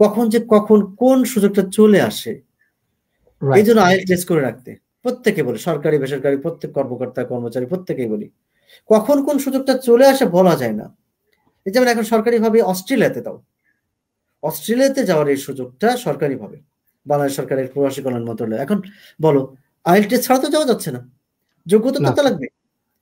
কখন যে কখন কোন সুযোগটা চলে আসে এই জন্য আইএল টেস্ট করে রাখতে প্রত্যেকে বলি সরকারি বেসরকারি প্রত্যেক কর্মকর্তা কর্মচারী প্রত্যেকেই বলি কখন কোন সুযোগটা চলে আসে বলা যায় না এই যেমন এখন সরকারি ভাবে অস্ট্রেলিয়াতে দাও অস্ট্রেলিয়াতে যাওয়ার এই সুযোগটা সরকারি ভাবে বাংলাদেশ সরকারের প্রবাসী কল্যাণ মন্ত্রণালয় এখন বলো আইএল টেস্ট ছাড়া তো যাওয়া যাচ্ছে না যোগ্যতা তো লাগবে